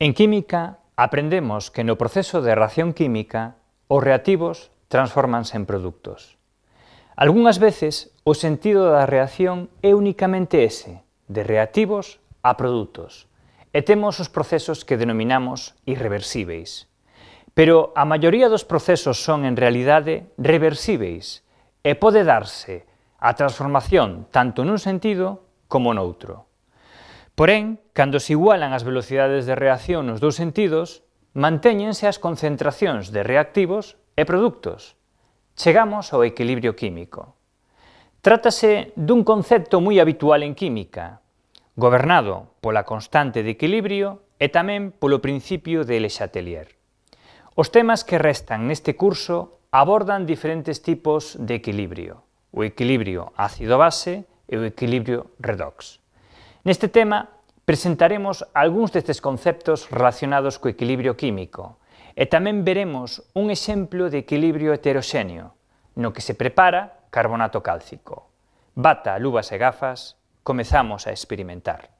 En química aprendemos que no proceso de reacción química os reactivos transformanse en produtos. Algúnas veces o sentido da reacción é únicamente ese, de reactivos a produtos, e temos os procesos que denominamos irreversibles. Pero a maioría dos procesos son en realidade reversibles e pode darse a transformación tanto nun sentido como noutro. Porén, cando se igualan as velocidades de reacción nos dous sentidos, mantéñense as concentracións de reactivos e produtos. Chegamos ao equilibrio químico. Trátase dun concepto moi habitual en química, gobernado pola constante de equilibrio e tamén polo principio de Le Chatelier. Os temas que restan neste curso abordan diferentes tipos de equilibrio, o equilibrio ácido-base e o equilibrio redox. Neste tema presentaremos algúns destes conceptos relacionados co equilibrio químico e tamén veremos un exemplo de equilibrio heteroxéneo no que se prepara carbonato cálcico. Bata, luvas e gafas, comezamos a experimentar.